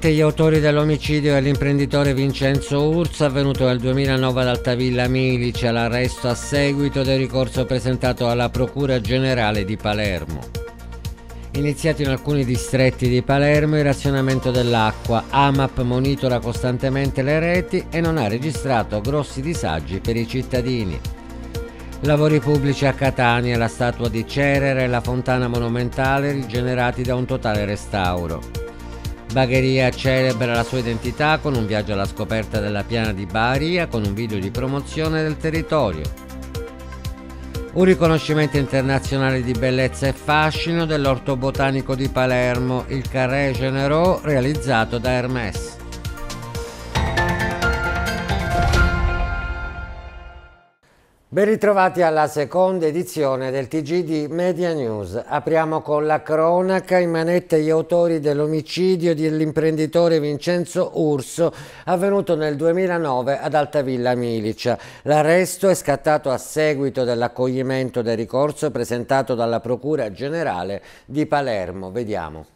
Sette gli autori dell'omicidio l'imprenditore Vincenzo Urso, avvenuto nel 2009 ad Altavilla Milice, all'arresto a seguito del ricorso presentato alla Procura Generale di Palermo. Iniziato in alcuni distretti di Palermo il razionamento dell'acqua, AMAP monitora costantemente le reti e non ha registrato grossi disagi per i cittadini. Lavori pubblici a Catania, la statua di Cerere e la fontana monumentale rigenerati da un totale restauro. Bagheria celebra la sua identità con un viaggio alla scoperta della piana di Baria con un video di promozione del territorio. Un riconoscimento internazionale di bellezza e fascino dell'orto botanico di Palermo, il Carré Généraux, realizzato da Hermès. Ben ritrovati alla seconda edizione del TG di Media News. Apriamo con la cronaca in manette gli autori dell'omicidio dell'imprenditore Vincenzo Urso avvenuto nel 2009 ad Altavilla Milicia. L'arresto è scattato a seguito dell'accoglimento del ricorso presentato dalla Procura Generale di Palermo. Vediamo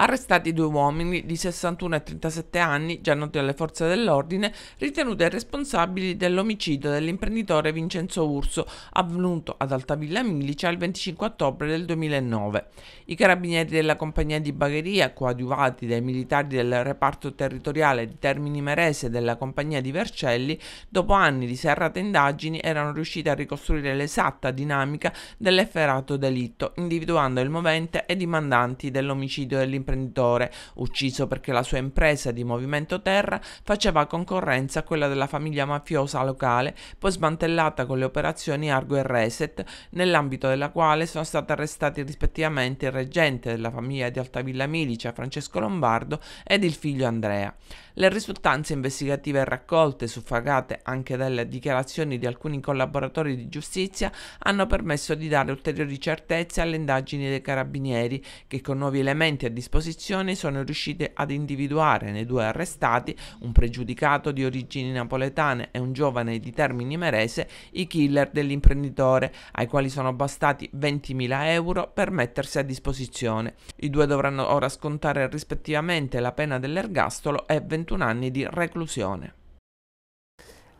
arrestati due uomini di 61 e 37 anni, già noti alle forze dell'ordine, ritenuti responsabili dell'omicidio dell'imprenditore Vincenzo Urso, avvenuto ad Altavilla Milice il 25 ottobre del 2009. I carabinieri della compagnia di bagheria, coadiuvati dai militari del reparto territoriale di Termini Merese della compagnia di Vercelli, dopo anni di serrate indagini erano riusciti a ricostruire l'esatta dinamica dell'efferato delitto, individuando il movente ed i mandanti dell'omicidio dell'imprenditore, ucciso perché la sua impresa di movimento terra faceva concorrenza a quella della famiglia mafiosa locale, poi smantellata con le operazioni Argo e Reset, nell'ambito della quale sono stati arrestati rispettivamente il reggente della famiglia di Altavilla Milicia, Francesco Lombardo, ed il figlio Andrea. Le risultanze investigative raccolte, suffragate anche dalle dichiarazioni di alcuni collaboratori di giustizia, hanno permesso di dare ulteriori certezze alle indagini dei carabinieri, che con nuovi elementi a disposizione sono riusciti ad individuare nei due arrestati, un pregiudicato di origini napoletane e un giovane di Termini Merese, i killer dell'imprenditore, ai quali sono bastati 20.000 euro per mettersi a disposizione disposizione. I due dovranno ora scontare rispettivamente la pena dell'ergastolo e 21 anni di reclusione.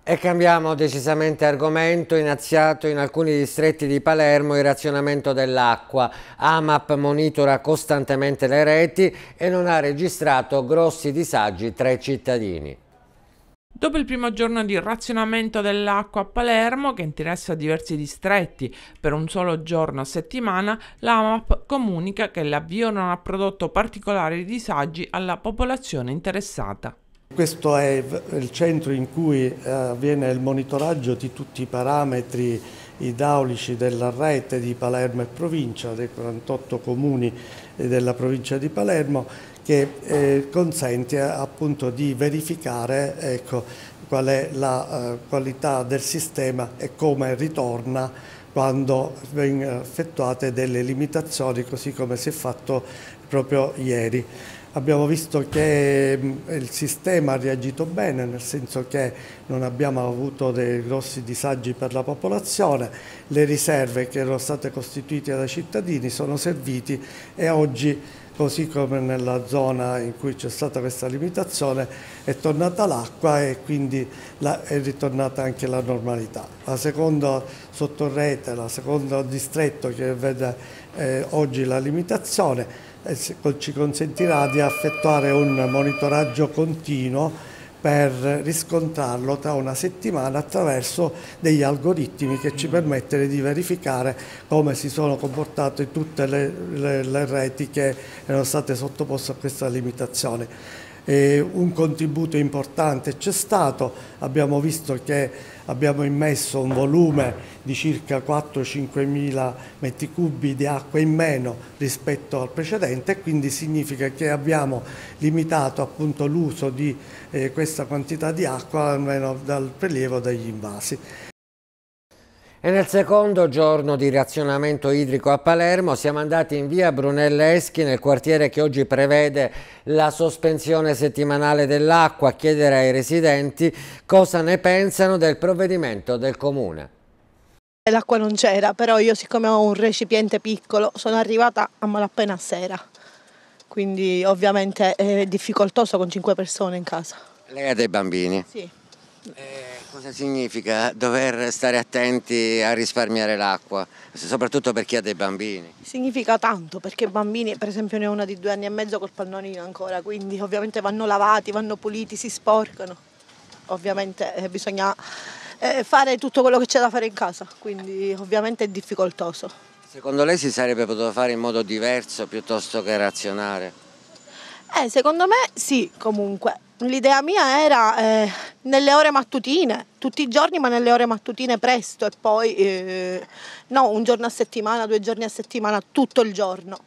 E cambiamo decisamente argomento, iniziato in alcuni distretti di Palermo il razionamento dell'acqua. AMAP monitora costantemente le reti e non ha registrato grossi disagi tra i cittadini. Dopo il primo giorno di razionamento dell'acqua a Palermo, che interessa diversi distretti per un solo giorno a settimana, l'AMAP comunica che l'avvio non ha prodotto particolari disagi alla popolazione interessata. Questo è il centro in cui eh, avviene il monitoraggio di tutti i parametri idraulici della rete di Palermo e provincia, dei 48 comuni eh, della provincia di Palermo, che eh, consente appunto di verificare ecco, qual è la eh, qualità del sistema e come ritorna quando vengono effettuate delle limitazioni così come si è fatto proprio ieri. Abbiamo visto che mm, il sistema ha reagito bene, nel senso che non abbiamo avuto dei grossi disagi per la popolazione, le riserve che erano state costituite dai cittadini sono servite e oggi così come nella zona in cui c'è stata questa limitazione è tornata l'acqua e quindi è ritornata anche la normalità. La seconda sottorrete, la seconda distretto che vede eh, oggi la limitazione eh, ci consentirà di effettuare un monitoraggio continuo per riscontrarlo tra una settimana attraverso degli algoritmi che ci permettono di verificare come si sono comportate tutte le, le, le reti che erano state sottoposte a questa limitazione. E un contributo importante c'è stato, abbiamo visto che abbiamo immesso un volume di circa 4-5 mila metri cubi di acqua in meno rispetto al precedente e quindi significa che abbiamo limitato l'uso di eh, questa quantità di acqua almeno dal prelievo degli invasi. E nel secondo giorno di razionamento idrico a Palermo siamo andati in via Brunelleschi nel quartiere che oggi prevede la sospensione settimanale dell'acqua a chiedere ai residenti cosa ne pensano del provvedimento del comune. L'acqua non c'era, però io siccome ho un recipiente piccolo sono arrivata a malapena sera, quindi ovviamente è difficoltoso con cinque persone in casa. Lei ha dei bambini? Sì. Eh, cosa significa dover stare attenti a risparmiare l'acqua, soprattutto per chi ha dei bambini? Significa tanto, perché i bambini, per esempio ne ho una di due anni e mezzo col pannolino ancora, quindi ovviamente vanno lavati, vanno puliti, si sporcano. Ovviamente eh, bisogna eh, fare tutto quello che c'è da fare in casa, quindi ovviamente è difficoltoso. Secondo lei si sarebbe potuto fare in modo diverso piuttosto che razionare? Eh, secondo me sì, comunque. L'idea mia era nelle ore mattutine, tutti i giorni, ma nelle ore mattutine presto e poi eh, no, un giorno a settimana, due giorni a settimana, tutto il giorno,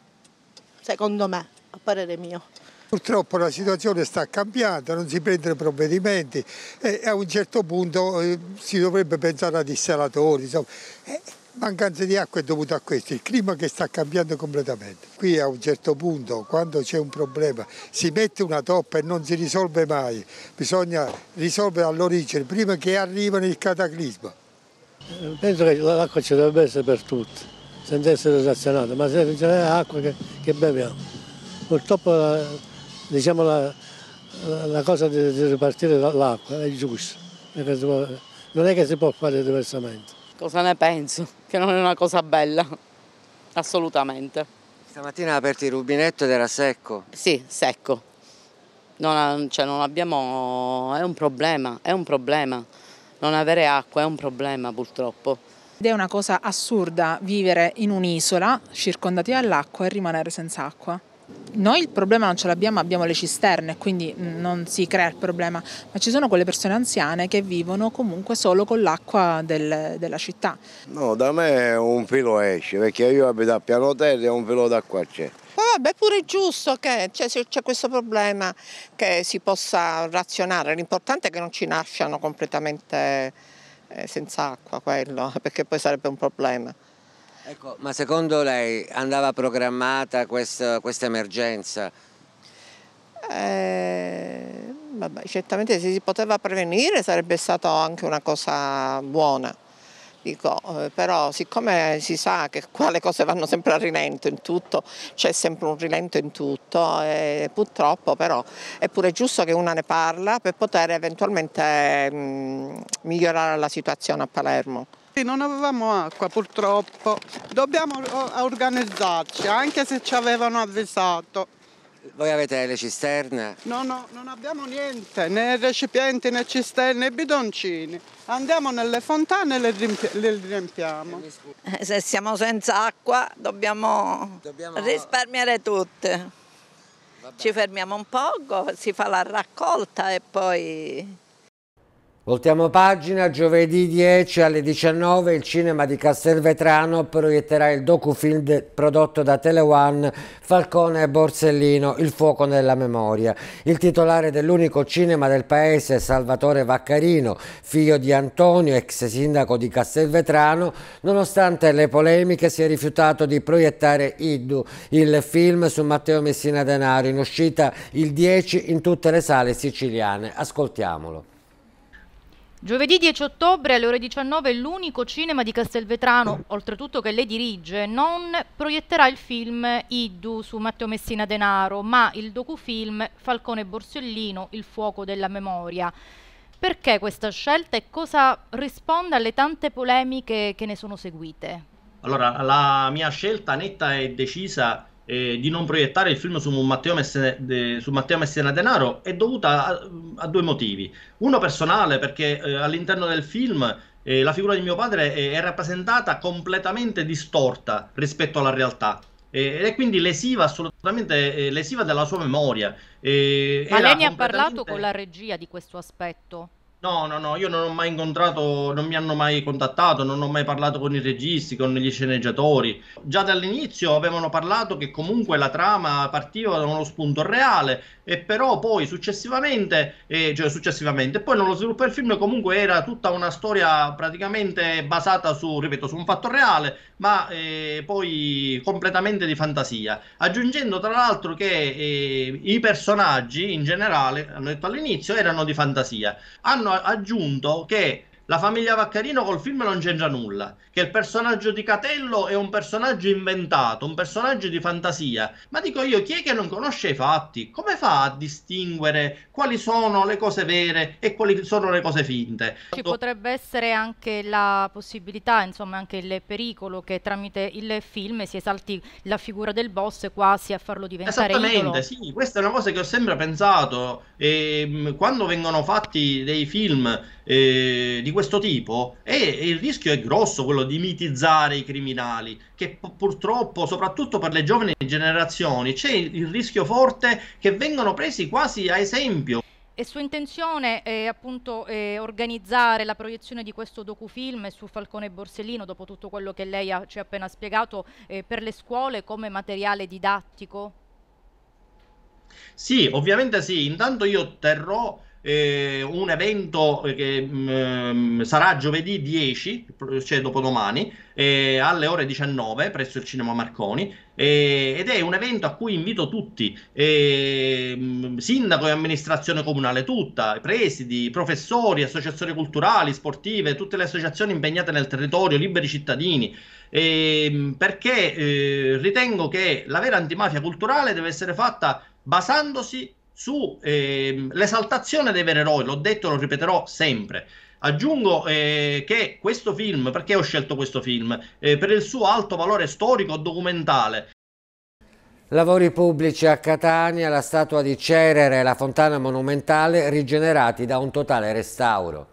secondo me, a parere mio. Purtroppo la situazione sta cambiando, non si prendono provvedimenti e a un certo punto eh, si dovrebbe pensare a dissalatori. Insomma. Eh, mancanza di acqua è dovuta a questo, il clima che sta cambiando completamente. Qui a un certo punto quando c'è un problema si mette una toppa e non si risolve mai, bisogna risolvere all'origine prima che arrivino il cataclisma. Eh, penso che l'acqua ci dovrebbe essere per tutti, senza essere razionata, ma se non c'è acqua che, che, beviamo. Purtroppo la, diciamo la, la cosa di, di ripartire dall'acqua è giusta, non è che si può fare diversamente. Cosa ne penso? Che non è una cosa bella, assolutamente. Stamattina ha aperto il rubinetto ed era secco? Sì, secco. Non, cioè non abbiamo... è un problema, è un problema. Non avere acqua è un problema purtroppo. Ed è una cosa assurda vivere in un'isola circondati dall'acqua e rimanere senza acqua noi il problema non ce l'abbiamo, abbiamo le cisterne, quindi non si crea il problema, ma ci sono quelle persone anziane che vivono comunque solo con l'acqua del, della città. No, da me un filo esce, perché io abito a piano terra e un filo d'acqua c'è. Ma vabbè, è pure giusto che cioè, se c'è questo problema che si possa razionare, l'importante è che non ci nasciano completamente eh, senza acqua quello, perché poi sarebbe un problema. Ecco, ma secondo lei andava programmata questa, questa emergenza? Eh, vabbè, certamente se si poteva prevenire sarebbe stata anche una cosa buona. Dico, eh, però siccome si sa che qua le cose vanno sempre a rilento in tutto, c'è sempre un rilento in tutto e eh, purtroppo però è pure giusto che una ne parla per poter eventualmente mh, mm, migliorare la situazione a Palermo. Non avevamo acqua purtroppo, dobbiamo eh, organizzarci anche se ci avevano avvisato. Voi avete le cisterne? No, no, non abbiamo niente, né recipienti né cisterne né bidoncini. Andiamo nelle fontane e le, rimpi le riempiamo. Eh, eh, se siamo senza acqua dobbiamo, dobbiamo... risparmiare tutte. Vabbè. Ci fermiamo un poco, si fa la raccolta e poi Voltiamo pagina, giovedì 10 alle 19 il cinema di Castelvetrano proietterà il docufilm prodotto da Teleone Falcone e Borsellino, Il fuoco nella memoria. Il titolare dell'unico cinema del paese, Salvatore Vaccarino, figlio di Antonio, ex sindaco di Castelvetrano, nonostante le polemiche si è rifiutato di proiettare Iddu, il film su Matteo Messina Denaro, in uscita il 10 in tutte le sale siciliane. Ascoltiamolo. Giovedì 10 ottobre alle ore 19 l'unico cinema di Castelvetrano, oltretutto che lei dirige, non proietterà il film Iddu su Matteo Messina Denaro, ma il docufilm Falcone Borsellino, Il fuoco della memoria. Perché questa scelta e cosa risponde alle tante polemiche che ne sono seguite? Allora, la mia scelta netta e decisa eh, di non proiettare il film su Matteo, Messene, su Matteo Messina Denaro è dovuta a, a due motivi. Uno personale, perché eh, all'interno del film eh, la figura di mio padre è, è, rappresentata completamente distorta rispetto alla realtà. Ed è quindi lesiva, assolutamente eh, lesiva della sua memoria. Ma lei ne ha parlato con la regia di questo aspetto? No, no, no, io non ho mai incontrato, non mi hanno mai contattato, non ho mai parlato con i registi, con gli sceneggiatori. Già dall'inizio avevano parlato che comunque la trama partiva da uno spunto reale, e però poi successivamente, eh, cioè successivamente, poi nello sviluppo del film comunque era tutta una storia praticamente basata su, ripeto, su un fatto reale, ma eh, poi completamente di fantasia. Aggiungendo tra l'altro che eh, i personaggi in generale, hanno detto all'inizio, erano di fantasia. Hanno aggiunto che la famiglia Vaccarino col film non c'entra nulla, che il personaggio di Catello è un personaggio inventato, un personaggio di fantasia. Ma dico io, chi è che non conosce i fatti? Come fa a distinguere quali sono le cose vere e quali sono le cose finte? Ci potrebbe essere anche la possibilità, insomma anche il pericolo che tramite il film si esalti la figura del boss quasi a farlo diventare Esattamente, idolo. sì, questa è una cosa che ho sempre pensato. E, ehm, quando vengono fatti dei film eh, di questo tipo e, e, il rischio è grosso quello di mitizzare i criminali che purtroppo soprattutto per le giovani generazioni c'è il, il rischio forte che vengano presi quasi a esempio e sua intenzione è appunto eh, organizzare la proiezione di questo docufilm su Falcone Borsellino, dopo tutto quello che lei ha, ci ha appena spiegato, eh, per le scuole come materiale didattico? Sì, ovviamente sì. Intanto io terrò eh, un evento che mh, mm, sarà giovedì 10, cioè dopodomani, eh, alle ore 19 presso il Cinema Marconi eh, ed è un evento a cui invito tutti, mh, eh, mm, sindaco e amministrazione comunale tutta, presidi, professori, associazioni culturali, sportive, tutte le associazioni impegnate nel territorio, liberi cittadini. Ehm, perché eh, ritengo che la vera antimafia culturale deve essere fatta basandosi sull'esaltazione ehm, eh, dei veri eroi, l'ho detto e lo ripeterò sempre. Aggiungo eh, che questo film, perché ho scelto questo film? Eh, per il suo alto valore storico documentale. Lavori pubblici a Catania, la statua di Cerere e la fontana monumentale rigenerati da un totale restauro.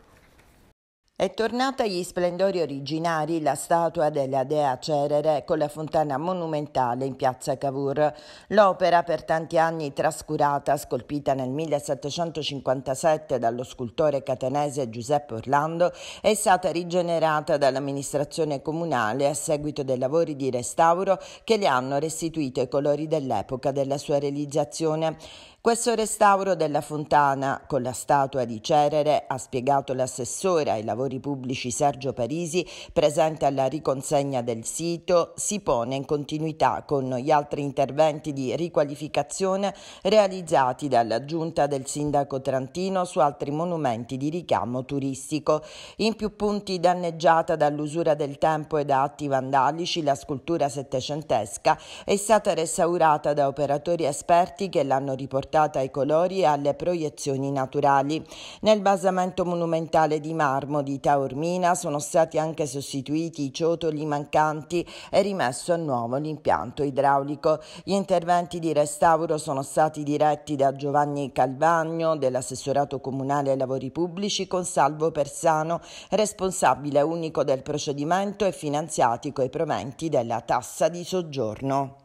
È tornata agli splendori originari la statua della dea Cerere con la fontana monumentale in piazza Cavour. L'opera, per tanti anni trascurata, scolpita nel 1757 dallo scultore catanese Giuseppe Orlando, è stata rigenerata dall'amministrazione comunale a seguito dei lavori di restauro che le hanno restituito i colori dell'epoca della sua realizzazione. Questo restauro della fontana con la statua di Cerere, ha spiegato l'assessore ai lavori pubblici Sergio Parisi, presente alla riconsegna del sito, si pone in continuità con gli altri interventi di riqualificazione realizzati dalla giunta del sindaco Trantino su altri monumenti di richiamo turistico. In più punti danneggiata dall'usura del tempo e da atti vandalici, la scultura settecentesca è stata restaurata da operatori esperti che l'hanno riportata portata ai colori e alle proiezioni naturali. Nel basamento monumentale di marmo di Taormina sono stati anche sostituiti i ciotoli mancanti e rimesso a nuovo l'impianto idraulico. Gli interventi di restauro sono stati diretti da Giovanni Calvagno dell'assessorato comunale ai lavori pubblici con Salvo Persano, responsabile unico del procedimento e finanziati coi proventi della tassa di soggiorno.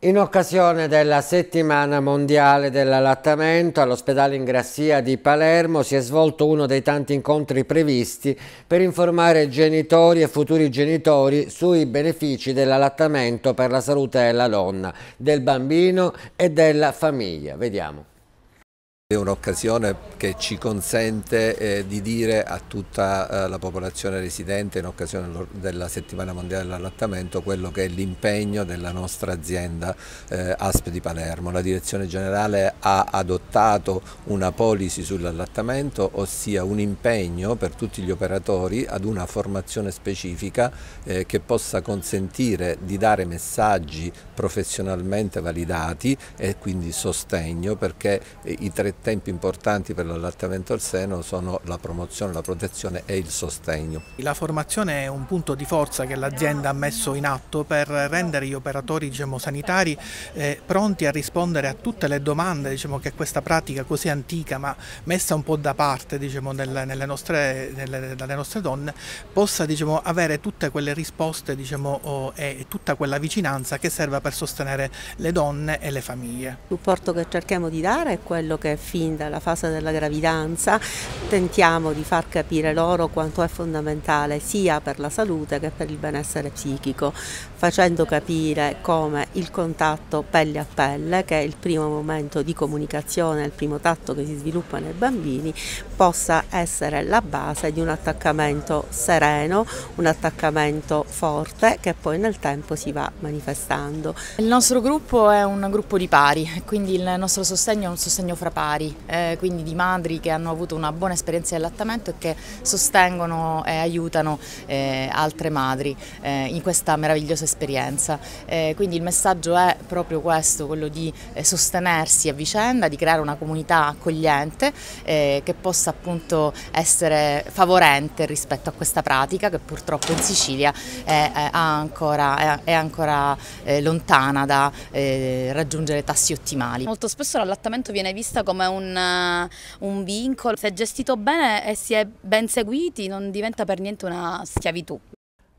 In occasione della settimana mondiale dell'allattamento all'ospedale Ingrassia di Palermo si è svolto uno dei tanti incontri previsti per informare genitori e futuri genitori sui benefici dell'allattamento per la salute della donna, del bambino e della famiglia. Vediamo. È un'occasione che ci consente eh, di dire a tutta eh, la popolazione residente in occasione della settimana mondiale dell'allattamento quello che è l'impegno della nostra azienda eh, ASP di Palermo. La direzione generale ha adottato una policy sull'allattamento, ossia un impegno per tutti gli operatori ad una formazione specifica eh, che possa consentire di dare messaggi professionalmente validati e quindi sostegno perché eh, i tre tempi importanti per l'allattamento al seno sono la promozione, la protezione e il sostegno. La formazione è un punto di forza che l'azienda ha messo in atto per rendere gli operatori diciamo, sanitari eh, pronti a rispondere a tutte le domande diciamo, che questa pratica così antica ma messa un po' da parte diciamo, nelle, nelle nostre, nelle, dalle nostre donne possa diciamo, avere tutte quelle risposte oh, e tutta quella vicinanza che serve per sostenere le donne e le famiglie. Il supporto che cerchiamo di dare è quello che fin dalla fase della gravidanza, tentiamo di far capire loro quanto è fondamentale sia per la salute che per il benessere psichico, facendo capire come il contatto pelle a pelle, che è il primo momento di comunicazione, il primo tatto che si sviluppa nei bambini, possa essere la base di un attaccamento sereno, un attaccamento forte che poi nel tempo si va manifestando. Il nostro gruppo è un gruppo di pari, quindi il nostro sostegno è un sostegno fra pari familiari, eh, quindi di madri che hanno avuto una buona esperienza di allattamento e che sostengono e aiutano eh, altre madri eh, in questa meravigliosa esperienza. Eh, quindi il messaggio è proprio questo, quello di eh, sostenersi a vicenda, di creare una comunità accogliente eh, che possa appunto essere favorente rispetto a questa pratica che purtroppo in Sicilia è, è ancora, è, è ancora lontana da raggiungere tassi ottimali. Molto spesso l'allattamento viene vista come un, eh, un vincolo. Se gestito bene e si è ben seguiti non diventa per niente una schiavitù.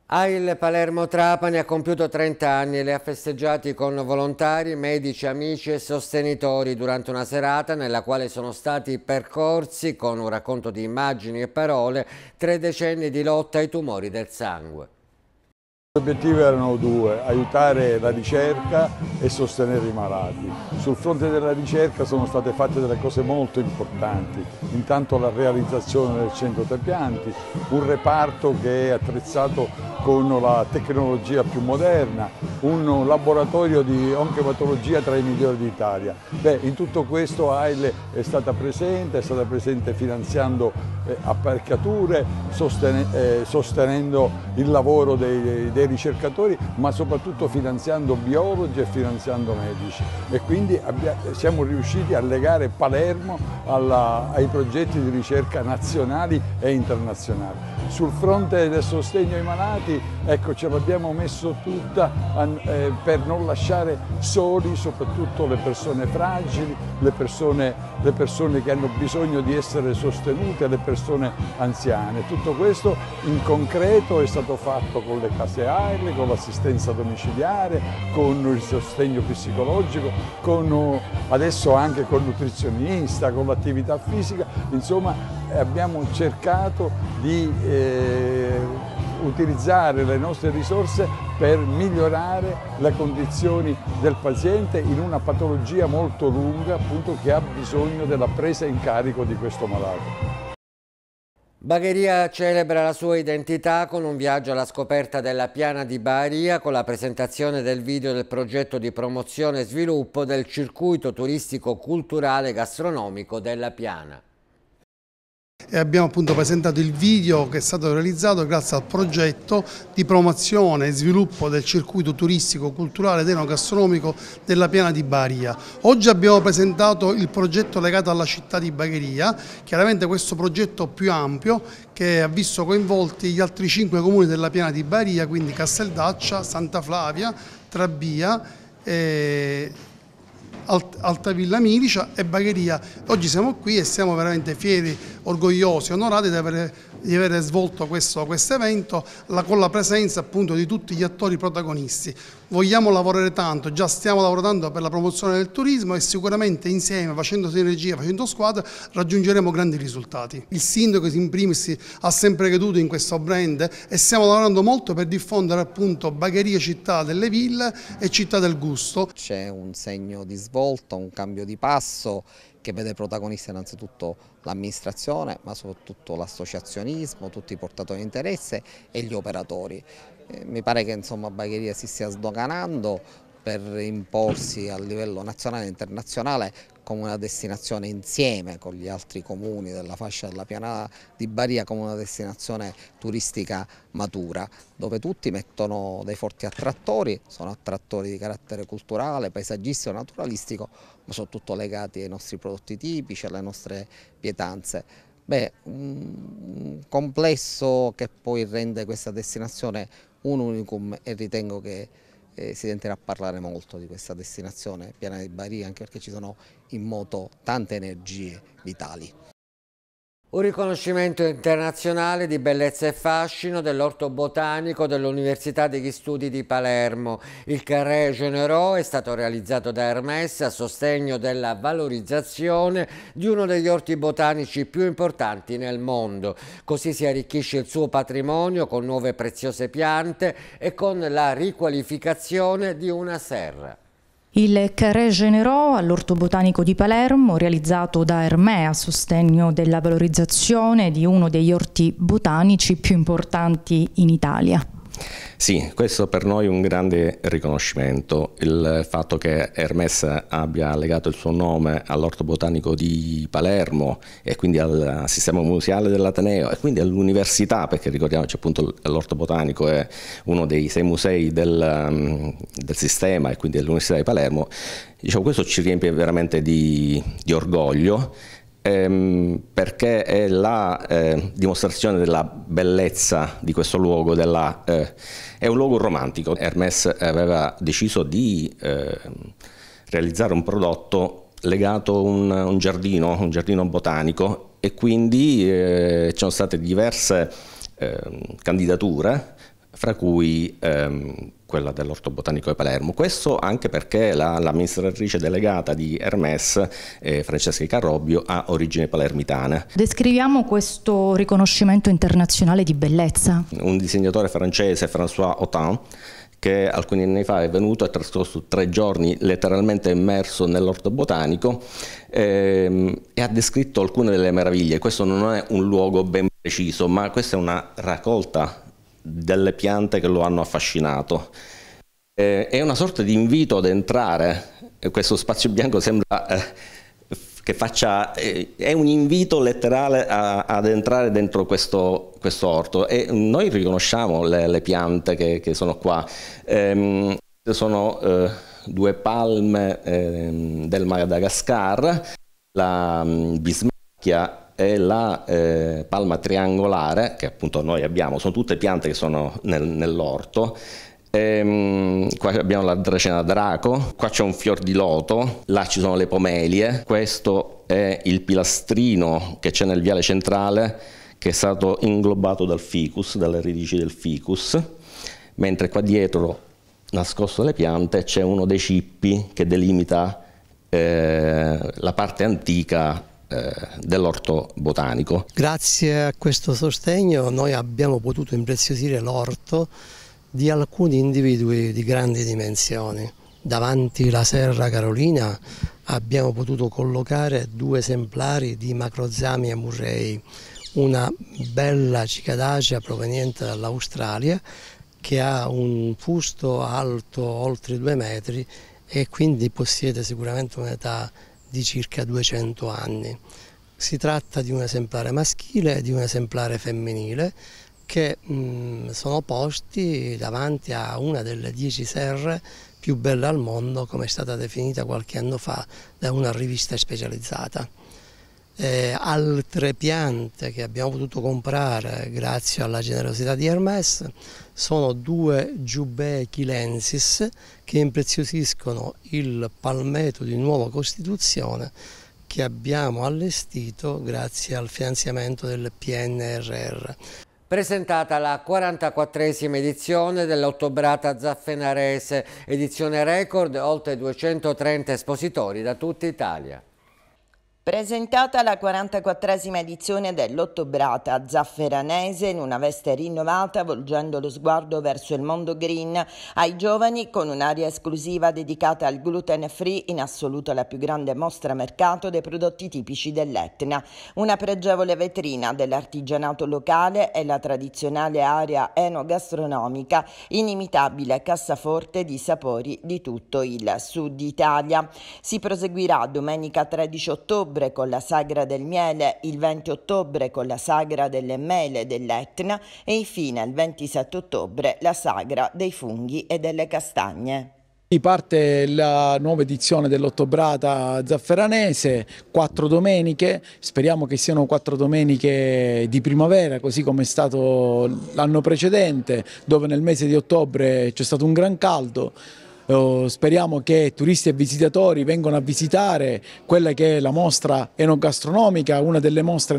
AIL ah, Palermo Trapani ha compiuto 30 anni e le ha festeggiati con volontari, medici, amici e sostenitori durante una serata nella quale sono stati percorsi, con un racconto di immagini e parole, tre decenni di lotta ai tumori del sangue. Gli obiettivi erano due, aiutare la ricerca e sostenere i malati. Sul fronte della ricerca sono state fatte delle cose molto importanti, intanto la realizzazione del centro trapianti, un reparto che è attrezzato con la tecnologia più moderna, un laboratorio di oncoematologia tra i migliori d'Italia. in tutto questo AIL è stata presente, è stata presente finanziando eh, apparecchiature, eh, sostenendo il lavoro dei, dei ricercatori, ma soprattutto finanziando biologi e finanziando medici. E quindi siamo riusciti a legare Palermo alla, ai progetti di ricerca nazionali e internazionali. Sul fronte del sostegno ai malati, ecco, ce l'abbiamo messo tutta eh, per non lasciare soli soprattutto le persone fragili, le persone, le persone che hanno bisogno di essere sostenute, le persone persone anziane. Tutto questo in concreto è stato fatto con le case aeree, con l'assistenza domiciliare, con il sostegno psicologico, con, eh, adesso anche con il nutrizionista, con l'attività fisica, insomma abbiamo cercato di eh, utilizzare le nostre risorse per migliorare le condizioni del paziente in una patologia molto lunga appunto, che ha bisogno della presa in carico di questo malato. Bagheria celebra la sua identità con un viaggio alla scoperta della piana di Bagheria con la presentazione del video del progetto di promozione e sviluppo del circuito turistico culturale gastronomico della piana e abbiamo appunto presentato il video che è stato realizzato grazie al progetto di promozione e sviluppo del circuito turistico, culturale ed enogastronomico della piana di Baria. Oggi abbiamo presentato il progetto legato alla città di Bagheria, chiaramente questo progetto più ampio che ha visto coinvolti gli altri cinque comuni della piana di Baria, quindi Casteldaccia, Santa Flavia, Trabia, eh, Altavilla Milicia e Bagheria. Oggi siamo qui e siamo veramente fieri, orgogliosi, onorati di aver di aver svolto questo quest evento con la presenza appunto di tutti gli attori protagonisti. Vogliamo lavorare tanto, già stiamo lavorando per la promozione del turismo e sicuramente insieme, facendo sinergia, facendo squadra, raggiungeremo grandi risultati. Il sindaco in primis ha sempre creduto in questo brand e stiamo lavorando molto per diffondere appunto Bagheria città delle ville e città del gusto. C'è un segno di svolta, un cambio di passo che vede protagonista innanzitutto l'amministrazione ma soprattutto l'associazionismo, tutti i portatori di interesse e gli operatori. Eh, mi pare che insomma Bagheria si stia sdoganando per imporsi a livello nazionale e internazionale come una destinazione insieme con gli altri comuni della fascia della pianura di Baria come una destinazione turistica matura dove tutti mettono dei forti attrattori, sono attrattori di carattere culturale, paesaggistico, naturalistico ma soprattutto legati ai nostri prodotti tipici, alle nostre pietanze. Beh, un complesso che poi rende questa destinazione un unicum e ritengo che eh, si tenterà a parlare molto di questa destinazione, Piana di Bari, anche perché ci sono in moto tante energie vitali. Un riconoscimento internazionale di bellezza e fascino dell'orto botanico dell'Università degli Studi di Palermo. Il Carré Generò è stato realizzato da Hermès a sostegno della valorizzazione di uno degli orti botanici più importanti nel mondo. Così si arricchisce il suo patrimonio con nuove preziose piante e con la riqualificazione di una serra. Il Carré Generò all'Orto Botanico di Palermo, realizzato da Ermea a sostegno della valorizzazione di uno degli orti botanici più importanti in Italia. Sì, questo per noi è un grande riconoscimento, il fatto che Hermes abbia legato il suo nome all'Orto Botanico di Palermo e quindi al sistema museale dell'Ateneo e quindi all'università, perché ricordiamoci appunto l'Orto Botanico è uno dei sei musei del, mm, del sistema e quindi dell'Università di Palermo, diciamo, questo ci riempie veramente di, di orgoglio ehm, perché è la eh, dimostrazione della bellezza di questo luogo, della, eh, è un luogo romantico. Hermès aveva deciso di eh, realizzare un prodotto legato a un, un, giardino, un giardino botanico e quindi eh, ci sono state diverse ehm, candidature fra cui ehm, quella dell'Orto Botanico di Palermo. Questo anche perché la, l'amministratrice delegata di Hermes, eh, Francesca Carrobbio, ha origine palermitana. Descriviamo questo riconoscimento internazionale di bellezza. Un disegnatore francese, François Autain, che alcuni anni fa è venuto e ha trascorso tre giorni letteralmente immerso nell'orto botanico ehm, e ha descritto alcune delle meraviglie. Questo non è un luogo ben preciso, ma questa è una raccolta delle piante che lo hanno affascinato. Eh, è una sorta di invito ad entrare, eh, questo spazio bianco sembra eh, che faccia, eh, è un invito letterale a, ad entrare dentro questo, questo, orto e noi riconosciamo le, le piante che, che, sono qua, ehm, sono eh, due palme ehm, del Madagascar, la mm, bismacchia e la eh, palma triangolare, che appunto noi abbiamo, sono tutte piante che sono nel, nell'orto. Ehm, qua abbiamo la dracena draco, qua c'è un fior di loto, là ci sono le pomelie, questo è il pilastrino che c'è nel viale centrale che è stato inglobato dal ficus, dalle radici del ficus, mentre qua dietro, nascosto dalle piante, c'è uno dei cippi che delimita eh, la parte antica eh, dell'orto botanico. Grazie a questo sostegno noi abbiamo potuto impreziosire l'orto di alcuni individui di grandi dimensioni. Davanti la Serra Carolina abbiamo potuto collocare due esemplari di macrozami amurrei, una bella cicadacea proveniente dall'Australia che ha un fusto alto oltre due metri e quindi possiede sicuramente un'età di circa 200 anni. Si tratta di un esemplare maschile e di un esemplare femminile che mh, sono posti davanti a una delle dieci serre più belle al mondo, come è stata definita qualche anno fa da una rivista specializzata eh, altre piante che abbiamo potuto comprare eh, grazie alla generosità di Hermes sono due giubbe chilensis che impreziosiscono il palmeto di nuova costituzione che abbiamo allestito grazie al finanziamento del PNRR. Presentata la 44esima edizione dell'Ottobrata Zaffenarese, edizione record, oltre 230 espositori da tutta Italia. Presentata la 44esima edizione dell'Ottobrata zafferanese in una veste rinnovata, volgendo lo sguardo verso il mondo green, ai giovani con un'area esclusiva dedicata al gluten free, in assoluto la più grande mostra mercato dei prodotti tipici dell'Etna. Una pregevole vetrina dell'artigianato locale e la tradizionale area enogastronomica, inimitabile cassaforte di sapori di tutto il sud Italia. Si proseguirà domenica 13 ottobre ottobre con la Sagra del Miele, il 20 ottobre con la Sagra delle Mele dell'Etna e infine il 27 ottobre la Sagra dei Funghi e delle Castagne. Si Parte la nuova edizione dell'Ottobrata zafferanese, quattro domeniche, speriamo che siano quattro domeniche di primavera così come è stato l'anno precedente dove nel mese di ottobre c'è stato un gran caldo. Eh, oh, speriamo che turisti e visitatori vengano a visitare quella che è la mostra enogastronomica, una delle mostre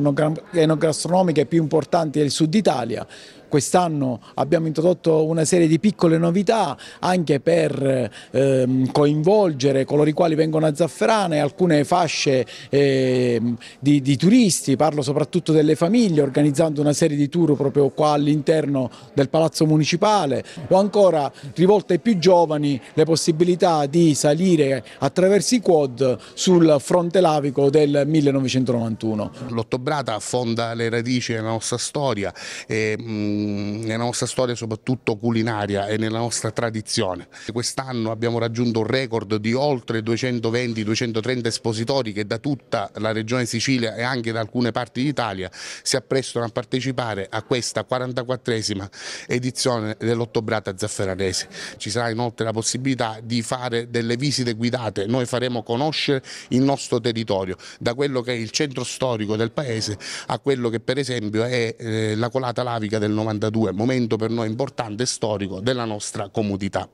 enogastronomiche più importanti del sud Italia. Quest'anno abbiamo introdotto una serie di piccole novità anche per ehm, coinvolgere coloro i quali vengono a Zafferane, alcune fasce ehm, di, di, turisti, parlo soprattutto delle famiglie, organizzando una serie di tour proprio qua all'interno del Palazzo Municipale o ancora rivolte ai più giovani le possibilità di salire attraverso i quad sul fronte lavico del 1991. L'Ottobrata affonda le radici della nostra storia. E, mh, Ehm, nella nostra storia soprattutto culinaria e nella nostra tradizione. Quest'anno abbiamo raggiunto un record di oltre 220-230 espositori che da tutta la regione Sicilia e anche da alcune parti d'Italia si apprestano a partecipare a questa 44esima edizione dell'Ottobrata Zafferanese. Ci sarà inoltre la possibilità di fare delle visite guidate, noi faremo conoscere il nostro territorio da quello che è il centro storico del paese a quello che per esempio è eh, la colata lavica del 90 92, momento per noi importante e storico della nostra comodità.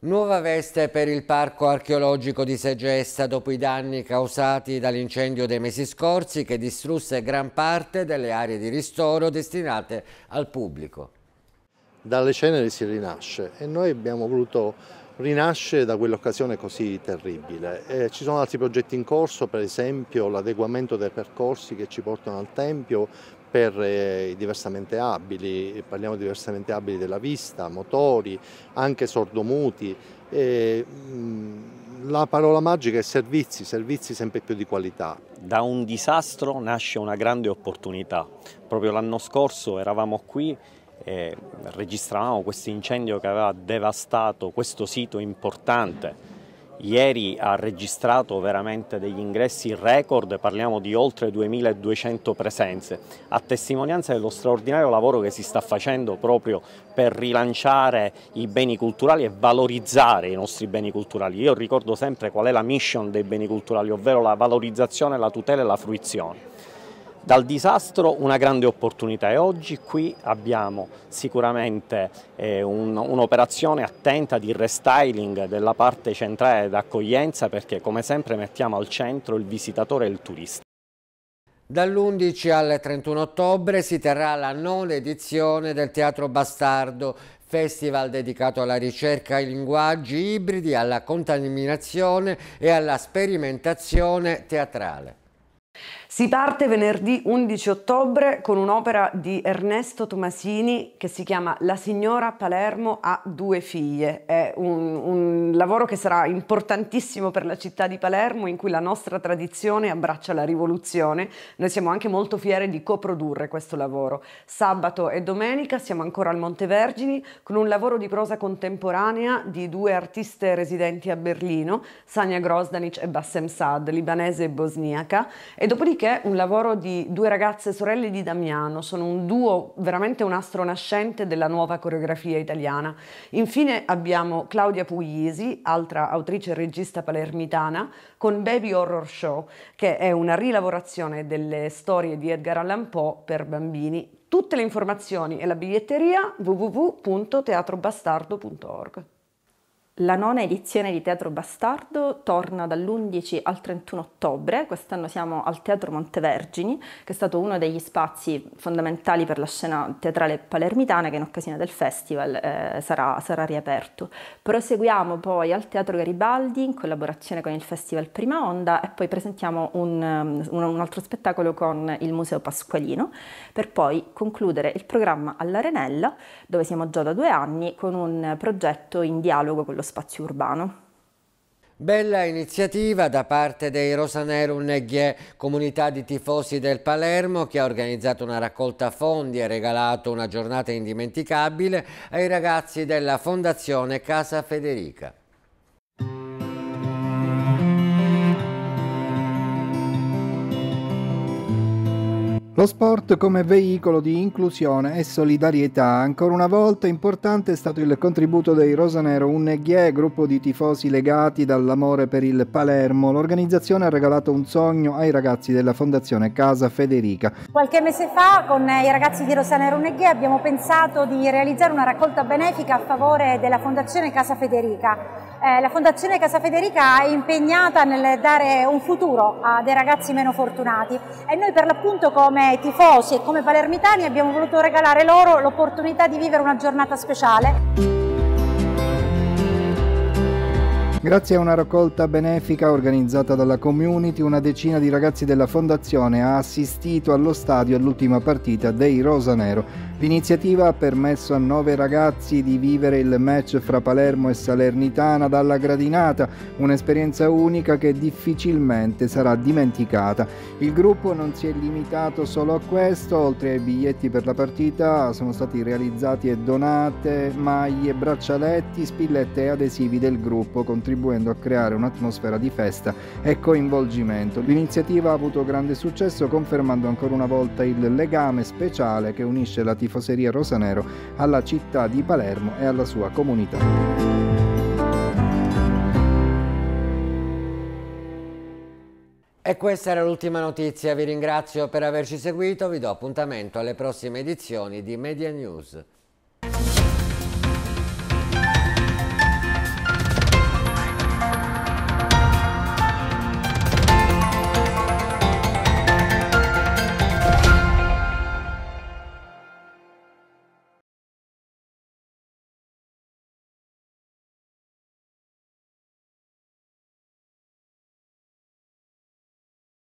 Nuova veste per il parco archeologico di Segesta dopo i danni causati dall'incendio dei mesi scorsi che distrusse gran parte delle aree di ristoro destinate al pubblico. Dalle ceneri si rinasce e noi abbiamo voluto rinascere da quell'occasione così terribile. Eh, ci sono altri progetti in corso, per esempio l'adeguamento dei percorsi che ci portano al Tempio per eh, i diversamente abili, parliamo di diversamente abili della vista, motori, anche sordomuti. E, mm, la parola magica è servizi, servizi sempre più di qualità. Da un disastro nasce una grande opportunità. Proprio l'anno scorso eravamo qui e registravamo questo incendio che aveva devastato questo sito importante ieri ha registrato veramente degli ingressi record, parliamo di oltre 2200 presenze, a testimonianza dello straordinario lavoro che si sta facendo proprio per rilanciare i beni culturali e valorizzare i nostri beni culturali. Io ricordo sempre qual è la mission dei beni culturali, ovvero la valorizzazione, la tutela e la fruizione. Dal disastro una grande opportunità e oggi qui abbiamo sicuramente eh, un'operazione attenta di restyling della parte centrale d'accoglienza perché come sempre mettiamo al centro il visitatore e il turista. Dall'11 al 31 ottobre si terrà la nona edizione del Teatro Bastardo, festival dedicato alla ricerca ai linguaggi ibridi, alla contaminazione e alla sperimentazione teatrale. Si parte venerdì 11 ottobre con un'opera di Ernesto Tomasini che si chiama La signora Palermo ha due figlie. È un, un lavoro che sarà importantissimo per la città di Palermo in cui la nostra tradizione abbraccia la rivoluzione. Noi siamo anche molto fieri di coprodurre questo lavoro. Sabato e domenica siamo ancora al Montevergini con un lavoro di prosa contemporanea di due artiste residenti a Berlino, Sania Grosdanic e Bassem Sad, libanese e bosniaca, e dopodiché Amiche, un lavoro di due ragazze sorelle di Damiano, sono un duo veramente un astro nascente della nuova coreografia italiana. Infine abbiamo Claudia Puglisi, altra autrice e regista palermitana, con Baby Horror Show, che è una rilavorazione delle storie di Edgar Allan Poe per bambini. Tutte le informazioni e la biglietteria www.teatrobastardo.org. La nona edizione di Teatro Bastardo torna dall'11 al 31 ottobre, quest'anno siamo al Teatro Montevergini, che è stato uno degli spazi fondamentali per la scena teatrale palermitana che in occasione del festival eh, sarà, sarà, riaperto. Proseguiamo poi al Teatro Garibaldi in collaborazione con il Festival Prima Onda e poi presentiamo un, um, un, un altro spettacolo con il Museo Pasqualino, per poi concludere il programma all'Arenella, dove siamo già da due anni, con un progetto in dialogo con lo dello spazio urbano. Bella iniziativa da parte dei Rosanerum Neghie, comunità di tifosi del Palermo che ha organizzato una raccolta fondi e regalato una giornata indimenticabile ai ragazzi della Fondazione Casa Federica. Lo sport come veicolo di inclusione e solidarietà. Ancora una volta importante è stato il contributo dei Rosanero Unneghie, gruppo di tifosi legati dall'amore per il Palermo. L'organizzazione ha regalato un sogno ai ragazzi della Fondazione Casa Federica. Qualche mese fa con i ragazzi di Rosanero Unneghie abbiamo pensato di realizzare una raccolta benefica a favore della Fondazione Casa Federica eh, la Fondazione Casa Federica è impegnata nel dare un futuro a dei ragazzi meno fortunati e noi per l'appunto come tifosi e come palermitani abbiamo voluto regalare loro l'opportunità di vivere una giornata speciale. Grazie a una raccolta benefica organizzata dalla community, una decina di ragazzi della fondazione ha assistito allo stadio all'ultima partita dei Rosanero. L'iniziativa ha permesso a nove ragazzi di vivere il match fra Palermo e Salernitana dalla gradinata, un'esperienza unica che difficilmente sarà dimenticata. Il gruppo non si è limitato solo a questo, oltre ai biglietti per la partita sono stati realizzati e donate maglie, braccialetti, spillette e adesivi del gruppo, contribuendo a creare un'atmosfera di festa e coinvolgimento. L'iniziativa ha avuto grande successo confermando ancora una volta il legame speciale che unisce la tifoseria tifoseria rosanero alla città di Palermo e alla sua comunità. E questa era l'ultima notizia, vi ringrazio per averci seguito, vi do appuntamento alle prossime edizioni di Media News.